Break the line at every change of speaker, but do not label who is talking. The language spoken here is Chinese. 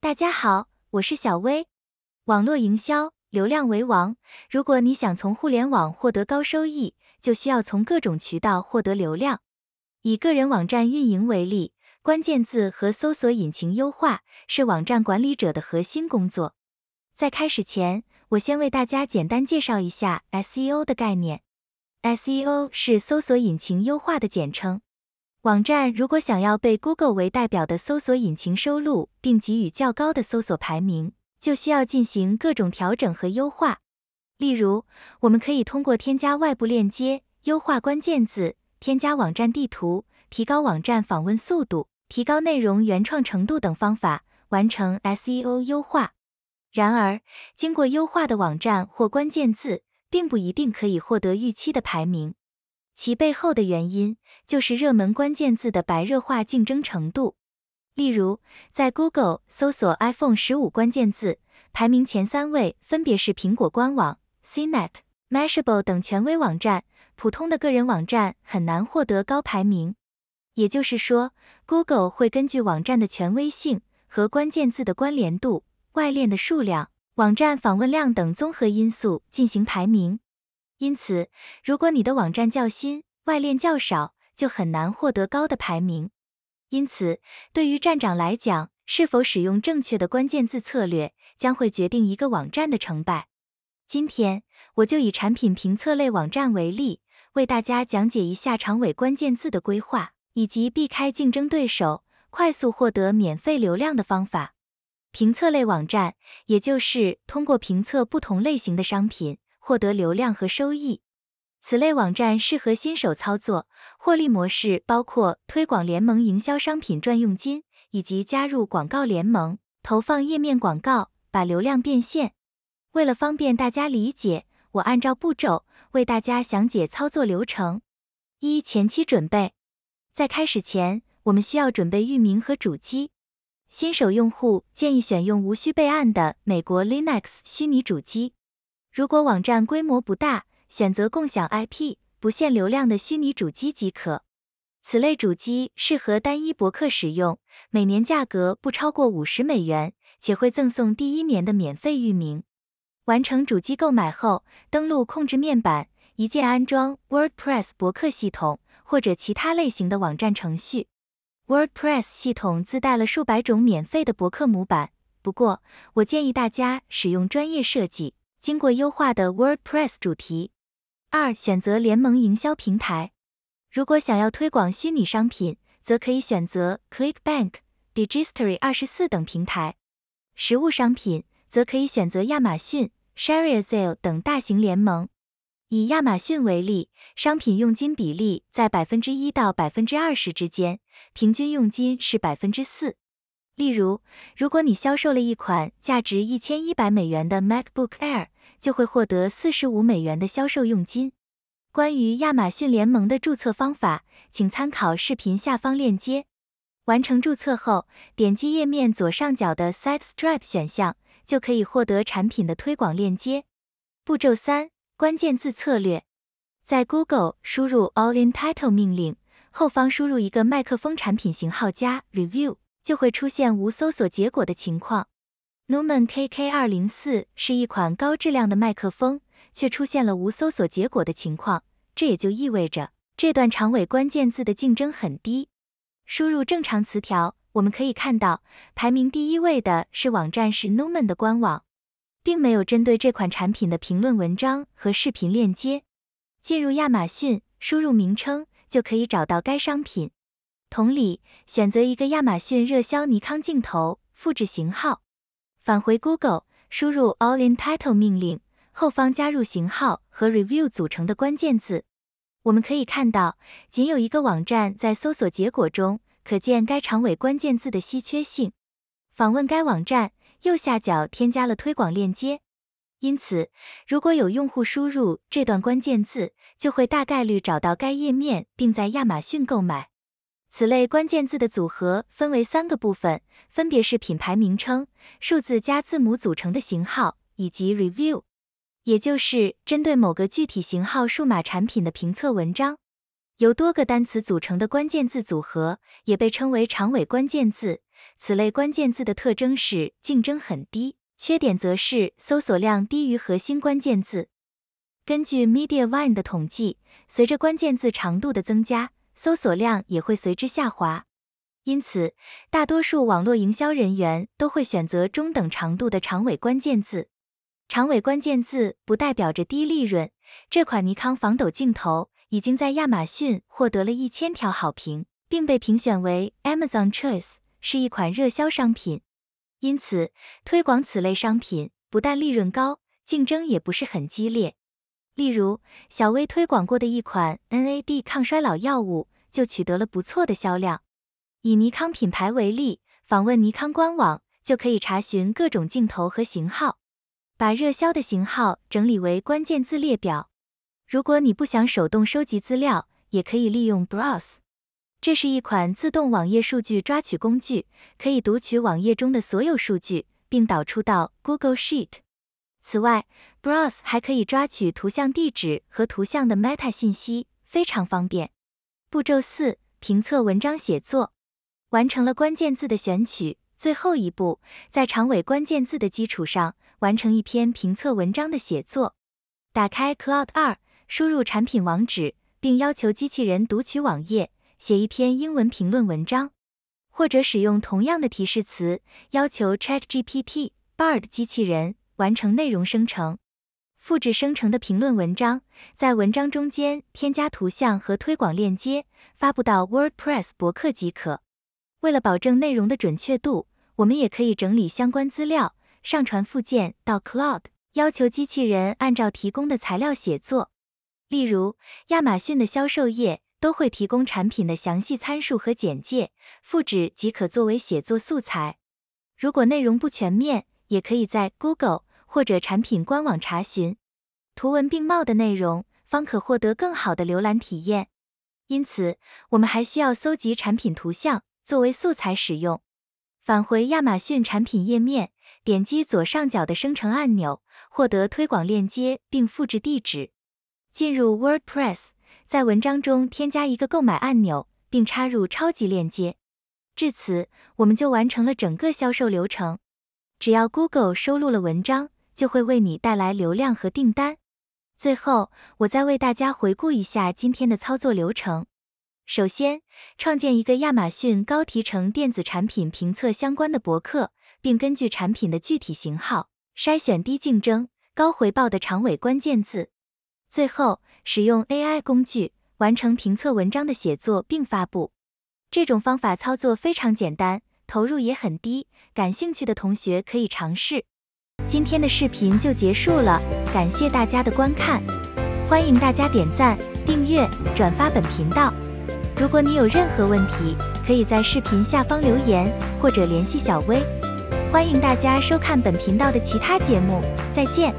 大家好，我是小薇。网络营销，流量为王。如果你想从互联网获得高收益，就需要从各种渠道获得流量。以个人网站运营为例，关键字和搜索引擎优化是网站管理者的核心工作。在开始前，我先为大家简单介绍一下 SEO 的概念。SEO 是搜索引擎优化的简称。网站如果想要被 Google 为代表的搜索引擎收录并给予较高的搜索排名，就需要进行各种调整和优化。例如，我们可以通过添加外部链接、优化关键字、添加网站地图、提高网站访问速度、提高内容原创程度等方法完成 SEO 优化。然而，经过优化的网站或关键字，并不一定可以获得预期的排名。其背后的原因就是热门关键字的白热化竞争程度。例如，在 Google 搜索 iPhone 十五关键字，排名前三位分别是苹果官网、CNET、Mashable 等权威网站，普通的个人网站很难获得高排名。也就是说，Google 会根据网站的权威性和关键字的关联度、外链的数量、网站访问量等综合因素进行排名。因此，如果你的网站较新，外链较少，就很难获得高的排名。因此，对于站长来讲，是否使用正确的关键字策略，将会决定一个网站的成败。今天，我就以产品评测类网站为例，为大家讲解一下长尾关键字的规划，以及避开竞争对手，快速获得免费流量的方法。评测类网站，也就是通过评测不同类型的商品。获得流量和收益，此类网站适合新手操作。获利模式包括推广联盟、营销商品赚佣金，以及加入广告联盟投放页面广告，把流量变现。为了方便大家理解，我按照步骤为大家详解操作流程。一、前期准备，在开始前，我们需要准备域名和主机。新手用户建议选用无需备案的美国 Linux 虚拟主机。如果网站规模不大，选择共享 IP、不限流量的虚拟主机即可。此类主机适合单一博客使用，每年价格不超过五十美元，且会赠送第一年的免费域名。完成主机购买后，登录控制面板，一键安装 WordPress 博客系统或者其他类型的网站程序。WordPress 系统自带了数百种免费的博客模板，不过我建议大家使用专业设计。经过优化的 WordPress 主题。二、选择联盟营销平台。如果想要推广虚拟商品，则可以选择 ClickBank、d i g i s t o r y 二十四等平台；实物商品，则可以选择亚马逊、s h a r e a z a l e 等大型联盟。以亚马逊为例，商品佣金比例在百分之一到百分之二十之间，平均佣金是百分之四。例如，如果你销售了一款价值一千一百美元的 MacBook Air，就会获得四十五美元的销售佣金。关于亚马逊联盟的注册方法，请参考视频下方链接。完成注册后，点击页面左上角的 s i t e s t r i p e 选项，就可以获得产品的推广链接。步骤三：关键字策略。在 Google 输入 All in Title 命令，后方输入一个麦克风产品型号加 Review。就会出现无搜索结果的情况。n u m a n KK 二零四是一款高质量的麦克风，却出现了无搜索结果的情况。这也就意味着这段长尾关键字的竞争很低。输入正常词条，我们可以看到排名第一位的是网站是 n u m a n 的官网，并没有针对这款产品的评论文章和视频链接。进入亚马逊，输入名称就可以找到该商品。同理，选择一个亚马逊热销尼康镜头，复制型号，返回 Google 输入 all in title 命令，后方加入型号和 review 组成的关键字。我们可以看到，仅有一个网站在搜索结果中可见该长尾关键字的稀缺性。访问该网站右下角添加了推广链接，因此如果有用户输入这段关键字，就会大概率找到该页面，并在亚马逊购买。此类关键字的组合分为三个部分，分别是品牌名称、数字加字母组成的型号，以及 review，也就是针对某个具体型号数码产品的评测文章。由多个单词组成的关键字组合也被称为长尾关键字。此类关键字的特征是竞争很低，缺点则是搜索量低于核心关键字。根据 Media Vine 的统计，随着关键字长度的增加。搜索量也会随之下滑，因此大多数网络营销人员都会选择中等长度的长尾关键字。长尾关键字不代表着低利润。这款尼康防抖镜头已经在亚马逊获得了一千条好评，并被评选为 Amazon Choice，是一款热销商品。因此，推广此类商品不但利润高，竞争也不是很激烈。例如，小薇推广过的一款 NAD 抗衰老药物就取得了不错的销量。以尼康品牌为例，访问尼康官网就可以查询各种镜头和型号，把热销的型号整理为关键字列表。如果你不想手动收集资料，也可以利用 Bras，这是一款自动网页数据抓取工具，可以读取网页中的所有数据，并导出到 Google Sheet。此外，Cross 还可以抓取图像地址和图像的 meta 信息，非常方便。步骤四，评测文章写作，完成了关键字的选取，最后一步，在长尾关键字的基础上，完成一篇评测文章的写作。打开 Cloud 二，输入产品网址，并要求机器人读取网页，写一篇英文评论文章，或者使用同样的提示词，要求 ChatGPT Bard 机器人完成内容生成。复制生成的评论文章，在文章中间添加图像和推广链接，发布到 WordPress 博客即可。为了保证内容的准确度，我们也可以整理相关资料，上传附件到 Cloud，要求机器人按照提供的材料写作。例如，亚马逊的销售页都会提供产品的详细参数和简介，复制即可作为写作素材。如果内容不全面，也可以在 Google。或者产品官网查询，图文并茂的内容方可获得更好的浏览体验。因此，我们还需要搜集产品图像作为素材使用。返回亚马逊产品页面，点击左上角的生成按钮，获得推广链接并复制地址。进入 WordPress，在文章中添加一个购买按钮，并插入超级链接。至此，我们就完成了整个销售流程。只要 Google 收录了文章。就会为你带来流量和订单。最后，我再为大家回顾一下今天的操作流程：首先，创建一个亚马逊高提成电子产品评测相关的博客，并根据产品的具体型号筛选低竞争、高回报的长尾关键字；最后，使用 AI 工具完成评测文章的写作并发布。这种方法操作非常简单，投入也很低，感兴趣的同学可以尝试。今天的视频就结束了，感谢大家的观看，欢迎大家点赞、订阅、转发本频道。如果你有任何问题，可以在视频下方留言或者联系小薇。欢迎大家收看本频道的其他节目，再见。